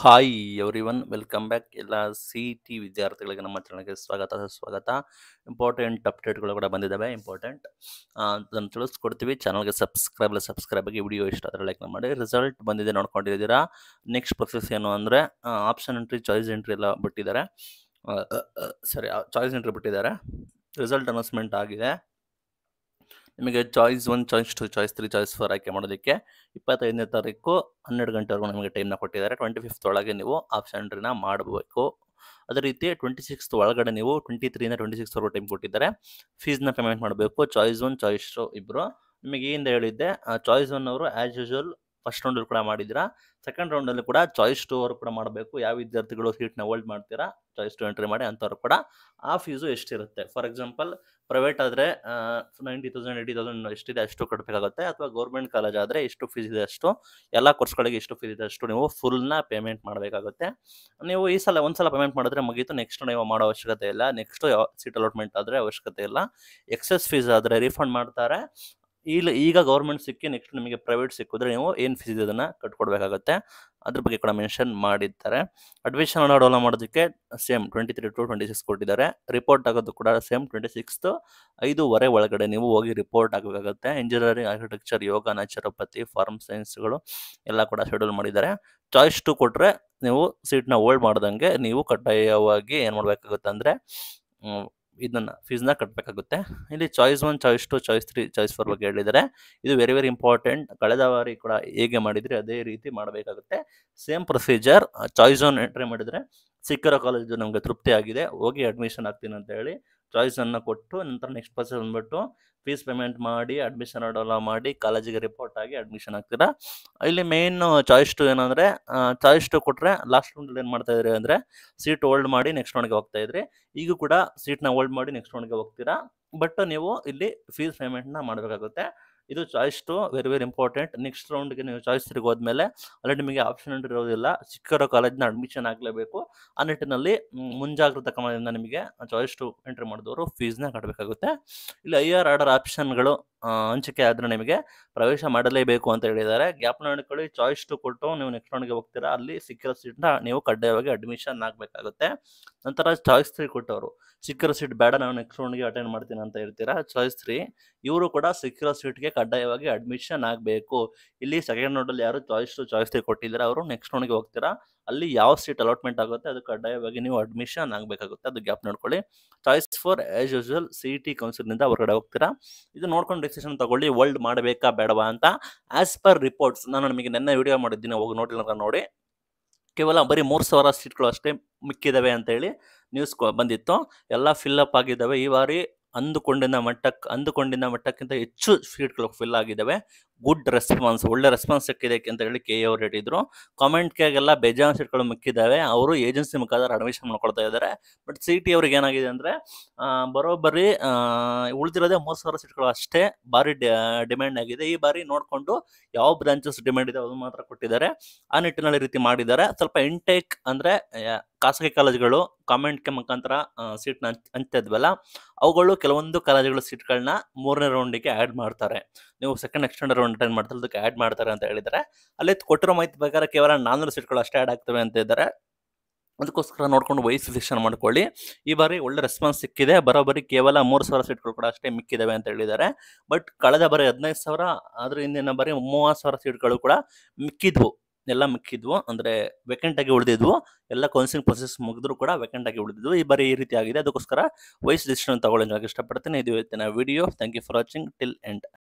hi everyone welcome back ಎಲ್ಲ C T ವಿದ್ಯಾರ್ಥಿಗಳಿಗೆ ನಮ್ಮ ಚಾನಲ್ಗೆ ಸ್ವಾಗತ ಸ್ವಾಗತ ಇಂಪಾರ್ಟೆಂಟ್ ಅಪ್ಡೇಟ್ಗಳು ಕೂಡ ಬಂದಿದ್ದಾವೆ ಇಂಪಾರ್ಟೆಂಟ್ ಅದನ್ನು ತಿಳಿಸ್ಕೊಡ್ತೀವಿ ಚಾನಲ್ಗೆ ಸಬ್ಸ್ಕ್ರೈಬ್ ಇಲ್ಲ ಸಬ್ಸ್ಕ್ರೈಬ್ ಆಗಿ ವಿಡಿಯೋ ಇಷ್ಟ ಆದರೆ ಲೈಕ್ ಮಾಡಿ ರಿಸಲ್ಟ್ ಬಂದಿದೆ ನೋಡ್ಕೊಂಡಿದ್ದೀರಾ ನೆಕ್ಸ್ಟ್ ಪ್ರೊಸೆಸ್ ಏನು ಅಂದರೆ ಆಪ್ಷನ್ ಎಂಟ್ರಿ ಚಾಯ್ಸ್ ಎಂಟ್ರಿ ಎಲ್ಲ ಬಿಟ್ಟಿದ್ದಾರೆ ಸರಿ ಚಾಯ್ಸ್ ಎಂಟ್ರಿ ಬಿಟ್ಟಿದ್ದಾರೆ ರಿಸಲ್ಟ್ ಅನೌನ್ಸ್ಮೆಂಟ್ ಆಗಿದೆ ನಿಮಗೆ choice one choice two choice three choice four ಆಯ್ಕೆ ಮಾಡೋದಕ್ಕೆ ಇಪ್ಪತ್ತೈದನೇ ತಾರೀಕು ಹನ್ನೆರಡು ಗಂಟೆವರೆಗೂ ನಿಮಗೆ ಟೈಮ್ನ ಕೊಟ್ಟಿದ್ದಾರೆ ಟ್ವೆಂಟಿ ಫಿಫ್ತ್ ಒಳಗೆ ನೀವು ಆಪ್ಷನ್ ಮಾಡಬೇಕು ಅದೇ ರೀತಿ ಟ್ವೆಂಟಿ ಸಿಕ್ಸ್ತ್ ಒಳಗಡೆ ನೀವು ಟ್ವೆಂಟಿ ತ್ರೀನ ಟ್ವೆಂಟಿ ಸಿಕ್ಸ್ವರೆಗೂ ಟೈಮ್ ಕೊಟ್ಟಿದ್ದಾರೆ ಫೀಸ್ನ ಪೇಮೆಂಟ್ ಮಾಡಬೇಕು ಚಾಯ್ಸ್ ಒನ್ ಚಾಯ್ಸ್ ಇಬ್ಬರು ನಿಮಗೆ ಏನಿಂದ ಹೇಳಿದ್ದೆ ಚಾಯ್ಸ್ ಒನ್ ಅವರು ಆ್ಯಸ್ ಯೂಶುವಲ್ ಫಸ್ಟ್ ರೌಂಡಲ್ಲಿ ಕೂಡ ಮಾಡಿದ್ದೀರಾ ಸೆಕೆಂಡ್ ರೌಂಡಲ್ಲಿ ಕೂಡ ಚಾಯ್ಸ್ ಟು ಅವರು ಕೂಡ ಮಾಡಬೇಕು ಯಾವ ವಿದ್ಯಾರ್ಥಿಗಳು ಸೀಟ್ನ ಹೋಲ್ಡ್ ಮಾಡ್ತೀರಾ ಚಾಯ್ಸ್ ಟು ಎಂಟ್ರಿ ಮಾಡಿ ಅಂಥವ್ರು ಕೂಡ ಆ ಫೀಸು ಎಷ್ಟಿರುತ್ತೆ ಫಾರ್ ಎಕ್ಸಾಂಪಲ್ ಪ್ರೈವೇಟ್ ಆದರೆ ನೈಂಟಿ ತೌಸಂಡ್ ಏಯ್ಟಿ ತೌಸಂಡ್ ಎಷ್ಟಿದೆ ಅಷ್ಟು ಕಟ್ಟಬೇಕಾಗುತ್ತೆ ಅಥವಾ ಗೌರ್ಮೆಂಟ್ ಕಾಲೇಜ್ ಆದರೆ ಎಷ್ಟು ಫೀಸ್ ಇದೆ ಅಷ್ಟು ಎಲ್ಲ ಕೋರ್ಸ್ಗಳಿಗೆ ಎಷ್ಟು ಫೀಸ್ ಇದೆ ಅಷ್ಟು ನೀವು ಫುಲ್ನ ಪೇಮೆಂಟ್ ಮಾಡಬೇಕಾಗುತ್ತೆ ನೀವು ಈ ಸಲ ಒಂದು ಸಲ ಪೇಮೆಂಟ್ ಮಾಡಿದ್ರೆ ಮುಗೀತು ನೆಕ್ಸ್ಟ್ ನೀವು ಮಾಡೋ ಅವಶ್ಯಕತೆ ಇಲ್ಲ ನೆಕ್ಸ್ಟ್ ಸೀಟ್ ಅಲಾಟ್ಮೆಂಟ್ ಆದರೆ ಅವಶ್ಯಕತೆ ಇಲ್ಲ ಎಕ್ಸಸ್ ಫೀಸ್ ಆದರೆ ರೀಫಂಡ್ ಮಾಡ್ತಾರೆ ಇಲ್ಲಿ ಈಗ ಗೌರ್ಮೆಂಟ್ ಸಿಕ್ಕಿ ನೆಕ್ಸ್ಟ್ ನಿಮಗೆ ಪ್ರೈವೇಟ್ ಸಿಕ್ಕಿದ್ರೆ ನೀವು ಏನು ಫೀಸ್ ಇದೆ ಅದನ್ನು ಕಟ್ಕೊಡ್ಬೇಕಾಗತ್ತೆ ಅದ್ರ ಬಗ್ಗೆ ಕೂಡ ಮೆನ್ಷನ್ ಮಾಡಿದ್ದಾರೆ ಅಡ್ಮಿಷನ್ ಹಣ ಡೌನ್ಲೋಡ್ ಮಾಡೋದಕ್ಕೆ same twenty three to twenty six ಕೊಟ್ಟಿದ್ದಾರೆ ರಿಪೋರ್ಟ್ ಆಗೋದು ಕೂಡ ಸೇಮ್ ಟ್ವೆಂಟಿ ಸಿಕ್ಸ್ತು ಐದುವರೆ ಒಳಗಡೆ ನೀವು ಹೋಗಿ ರಿಪೋರ್ಟ್ ಆಗಬೇಕಾಗುತ್ತೆ engineering architecture yoga naturopathy pharm ಸೈನ್ಸ್ಗಳು ಎಲ್ಲ ಕೂಡ ಶೆಡ್ಯೂಲ್ ಮಾಡಿದ್ದಾರೆ ಚಾಯ್ಸ್ ಟು ಕೊಟ್ಟರೆ ನೀವು ಸೀಟ್ನ ಹೋಲ್ಡ್ ಮಾಡ್ದಂಗೆ ನೀವು ಕಡ್ಡಾಯವಾಗಿ ಏನು ಮಾಡಬೇಕಾಗುತ್ತೆ ಅಂದರೆ ಇದನ್ನು ಫೀಸ್ನ ಕಟ್ಟಬೇಕಾಗುತ್ತೆ ಇಲ್ಲಿ choice one choice two choice three choice four ಬಗ್ಗೆ ಹೇಳಿದರೆ ಇದು ವೆರಿ ವೆರಿ ಇಂಪಾರ್ಟೆಂಟ್ ಕಳೆದ ಬಾರಿ ಕೂಡ ಹೇಗೆ ಮಾಡಿದರೆ ಅದೇ ರೀತಿ ಮಾಡಬೇಕಾಗುತ್ತೆ same procedure choice one entry ಮಾಡಿದರೆ ಸಿಕ್ಕಿರೋ ಕಾಲೇಜು ನಮಗೆ ತೃಪ್ತಿ ಆಗಿದೆ ಹೋಗಿ ಅಡ್ಮಿಷನ್ ಆಗ್ತೀನಿ ಅಂತ ಹೇಳಿ ಚಾಯ್ಸನ್ನು ಕೊಟ್ಟು ನಂತರ ನೆಕ್ಸ್ಟ್ ಪ್ರೊಸೆಸ್ ಬಂದ್ಬಿಟ್ಟು ಫೀಸ್ ಪೇಮೆಂಟ್ ಮಾಡಿ ಅಡ್ಮಿಷನ್ ಆಡೋಲ್ಲ ಮಾಡಿ ಕಾಲೇಜಿಗೆ ರಿಪೋರ್ಟ್ ಆಗಿ ಅಡ್ಮಿಷನ್ ಆಗ್ತೀರಾ ಇಲ್ಲಿ ಮೇನ್ ಚಾಯ್ಸ್ ಟು ಏನಂದರೆ ಚಾಯ್ಸ್ ಟು ಕೊಟ್ಟರೆ ಲಾಸ್ಟ್ ರೌಂಡಲ್ಲಿ ಏನು ಮಾಡ್ತಾ ಇದ್ರಿ ಅಂದರೆ ಸೀಟ್ ಹೋಲ್ಡ್ ಮಾಡಿ ನೆಕ್ಸ್ಟ್ ರೌಂಡ್ಗೆ ಹೋಗ್ತಾ ಇದ್ರಿ ಈಗ ಕೂಡ ಸೀಟ್ನ ಹೋಲ್ಡ್ ಮಾಡಿ ನೆಕ್ಸ್ಟ್ ರೌಂಡ್ಗೆ ಹೋಗ್ತೀರಾ ಬಟ್ ನೀವು ಇಲ್ಲಿ ಫೀಸ್ ಪೇಮೆಂಟ್ನ ಮಾಡಬೇಕಾಗುತ್ತೆ ಇದು choice two very very important next ರೌಂಡ್ಗೆ ನೀವು ಚಾಯ್ಸ್ ತಿರುಗಿ ಹೋದ್ಮೇಲೆ ಅಲ್ಲಿ ನಿಮಗೆ ಆಪ್ಷನ್ ಇರೋದಿಲ್ಲ ಸಿಕ್ಕಿರೋ ಕಾಲೇಜ್ನ ಅಡ್ಮಿಷನ್ ಆಗಲೇಬೇಕು ಆ ನಿಟ್ಟಿನಲ್ಲಿ ಮುಂಜಾಗ್ರತಾ ಕ್ರಮದಿಂದ ನಿಮಗೆ ಚಾಯ್ಸ್ ಟು ಎಂಟ್ರಿ ಮಾಡಿದವರು ಫೀಸ್ನ ಕಟ್ಟಬೇಕಾಗುತ್ತೆ ಇಲ್ಲಿ ಐ ಆರ್ ಆರ್ಡರ್ ಆಪ್ಷನ್ಗಳು ಹಂಚಿಕೆ ಆದರೆ ನಿಮಗೆ ಪ್ರವೇಶ ಮಾಡಲೇಬೇಕು ಅಂತ ಹೇಳಿದ್ದಾರೆ ಗ್ಯಾಪ್ ನೋಡ್ಕೊಳ್ಳಿ ಚಾಯ್ಸ್ ಟು ಕೊಟ್ಟು ನೀವು ನೆಕ್ಸ್ಟ್ ರೌಂಡ್ಗೆ ಹೋಗ್ತೀರಾ ಅಲ್ಲಿ ಸೀಟ್ ಸೀಟ್ನ ನೀವು ಕಡ್ಡಾಯವಾಗಿ ಅಡ್ಮಿಷನ್ ಆಗಬೇಕಾಗುತ್ತೆ ನಂತರ ಚಾಯ್ಸ್ ತ್ರೀ ಕೊಟ್ಟವರು ಸಿಕ್ಕಿರೋ ಸೀಟ್ ಬೇಡ ನಾವು ನೆಕ್ಸ್ಟ್ ರೌಂಡ್ಗೆ ಅಟೆಂಡ್ ಮಾಡ್ತೀನಿ ಅಂತ ಹೇಳ್ತೀರಾ ಚಾಯ್ಸ್ ತ್ರೀ ಇವರು ಕೂಡ ಸಿಕ್ಕಿರೋ ಸೀಟ್ಗೆ ಕಡ್ಡಾಯವಾಗಿ ಅಡ್ಮಿಷನ್ ಆಗಬೇಕು ಇಲ್ಲಿ ಸೆಕೆಂಡ್ ರೌಂಡಲ್ಲಿ ಯಾರು ಚಾಯ್ಸ್ ಟು ಚಾಯ್ಸ್ ತ್ರೀ ಕೊಟ್ಟಿದ್ದಾರೆ ಅವರು ನೆಕ್ಸ್ಟ್ ರೌಂಡ್ಗೆ ಹೋಗ್ತೀರಾ ಅಲ್ಲಿ ಯಾವ ಸೀಟ್ ಅಲಾಟ್ಮೆಂಟ್ ಆಗುತ್ತೆ ಅದು ಕಡ್ಡಾಯವಾಗಿ ನೀವು ಅಡ್ಮಿಷನ್ ಆಗಬೇಕಾಗುತ್ತೆ ಅದು ಗ್ಯಾಪ್ ನೋಡ್ಕೊಳ್ಳಿ choice four as usual C E T ಕೌನ್ಸಿಲ್ನಿಂದ ಹೊರಗಡೆ ಹೋಗ್ತೀರಾ ಇದು ನೋಡ್ಕೊಂಡು ಡಿಸಿಷನ್ ತಗೊಳ್ಳಿ ವರ್ಲ್ಡ್ ಮಾಡಬೇಕಾ ಬೇಡವಾ ಅಂತ ಆಸ್ ಪರ್ ರಿಪೋರ್ಟ್ಸ್ ನಾನು ನಿಮಗೆ ನಿನ್ನೆ ವಿಡಿಯೋ ಮಾಡಿದ್ದೀನಿ ಹೋಗಿ ನೋಡಿಲ್ಲ ನೋಡಿ ಕೇವಲ ಬರೀ ಮೂರು ಸಾವಿರ ಸೀಟ್ಗಳು ಅಷ್ಟೇ ಮಿಕ್ಕಿದ್ದಾವೆ ಹೇಳಿ ನ್ಯೂಸ್ ಬಂದಿತ್ತು ಎಲ್ಲ ಅಪ್ ಆಗಿದ್ದಾವೆ ಈ ಬಾರಿ ಅಂದುಕೊಂಡಿನ ಮಟ್ಟಕ್ಕೆ ಅಂದುಕೊಂಡಿನ ಮಟ್ಟಕ್ಕಿಂತ ಹೆಚ್ಚು ಸೀಟ್ಗಳು ಫಿಲ್ ಆಗಿದ್ದಾವೆ ಗುಡ್ ರೆಸ್ಪಾನ್ಸ್ ಒಳ್ಳೆ ರೆಸ್ಪಾನ್ಸ್ ಸಿಕ್ಕಿದೆ ಅಂತ ಹೇಳಿ ಕೆ ಅವ್ರು ಹೇಳಿದ್ರು ಕಾಮೆಂಟ್ ಕೆಗೆಲ್ಲ ಬೇಜಾನ್ ಸೀಟ್ಗಳು ಮುಕ್ಕಿದ್ದಾವೆ ಅವರು ಏಜೆನ್ಸಿ ಮುಖಾಂತರ ಅಡ್ಮಿಷನ್ ಮಾಡ್ಕೊಳ್ತಾ ಇದ್ದಾರೆ ಬಟ್ ಸಿ ಟಿ ಅವ್ರಿಗೆ ಏನಾಗಿದೆ ಅಂದ್ರೆ ಬರೋಬ್ಬರಿ ಉಳಿದಿರೋದೇ ಮೂವತ್ತು ಸಾವಿರ ಸೀಟ್ಗಳು ಅಷ್ಟೇ ಬಾರಿ ಡಿಮ್ಯಾಂಡ್ ಆಗಿದೆ ಈ ಬಾರಿ ನೋಡ್ಕೊಂಡು ಯಾವ ಬ್ರಾಂಚಸ್ ಡಿಮ್ಯಾಂಡ್ ಇದೆ ಅದು ಮಾತ್ರ ಕೊಟ್ಟಿದ್ದಾರೆ ಆ ನಿಟ್ಟಿನಲ್ಲಿ ರೀತಿ ಮಾಡಿದ್ದಾರೆ ಸ್ವಲ್ಪ ಇಂಟೇಕ್ ಅಂದ್ರೆ ಖಾಸಗಿ ಕಾಲೇಜುಗಳು ಕಾಮೆಂಟ್ಗೆ ಮುಖಾಂತರ ಸೀಟ್ನ ಅಂತಿದ್ವಲ್ಲ ಅವುಗಳು ಕೆಲವೊಂದು ಕಾಲೇಜುಗಳ ಸೀಟ್ಗಳನ್ನ ಮೂರನೇ ರೌಂಡಿಗೆ ಆಡ್ ಮಾಡ್ತಾರೆ ನೀವು ಸೆಕೆಂಡ್ ಎಕ್ಸ್ಟೆಂಡ್ ಎಂಟರ್ಟೈನ್ ಮಾಡ್ತಾರೆ ಅದಕ್ಕೆ ಆ್ಯಡ್ ಮಾಡ್ತಾರೆ ಅಂತ ಹೇಳಿದ್ದಾರೆ ಅಲ್ಲಿ ಕೊಟ್ಟಿರೋ ಮಾಹಿತಿ ಪ್ರಕಾರ ಕೇವಲ ನಾನ್ನೂರು ಸೀಟ್ಗಳು ಅಷ್ಟೇ ಆ್ಯಡ್ ಆಗ್ತವೆ ಅಂತ ಇದ್ದಾರೆ ಅದಕ್ಕೋಸ್ಕರ ನೋಡ್ಕೊಂಡು ವೈಸ್ ಶಿಕ್ಷಣ ಮಾಡ್ಕೊಳ್ಳಿ ಈ ಬಾರಿ ಒಳ್ಳೆ ರೆಸ್ಪಾನ್ಸ್ ಸಿಕ್ಕಿದೆ ಬರೋಬರಿ ಕೇವಲ ಮೂರು ಸಾವಿರ ಸೀಟ್ಗಳು ಕೂಡ ಅಷ್ಟೇ ಮಿಕ್ಕಿದ್ದಾವೆ ಅಂತ ಹೇಳಿದ್ದಾರೆ ಬಟ್ ಕಳೆದ ಬಾರಿ ಹದಿನೈದು ಸಾವಿರ ಆದರೆ ಹಿಂದಿನ ಬಾರಿ ಮೂವತ್ತು ಸಾವಿರ ಸೀಟ್ಗಳು ಕೂಡ ಮಿಕ್ಕಿದ್ವು ಎಲ್ಲ ಮಿಕ್ಕಿದ್ವು ಅಂದರೆ ಆಗಿ ಉಳಿದಿದ್ವು ಎಲ್ಲ ಕೌನ್ಸಿಲಿಂಗ್ ಪ್ರೊಸೆಸ್ ಮುಗಿದ್ರು ಕೂಡ ಆಗಿ ಉಳಿದಿದ್ವು ಈ ಬಾರಿ ಈ ರೀತಿ ಆಗಿದೆ ಅದಕ್ಕೋಸ್ಕರ ವಯಸ್ಸು ಡಿಸಿಷನ್ ತಗೊಳ್ಳೋದಕ್ಕೆ ಇಷ್ಟಪಡ್ತೀನಿ ಇದು ಇವತ್ತಿನ video thank you for watching till end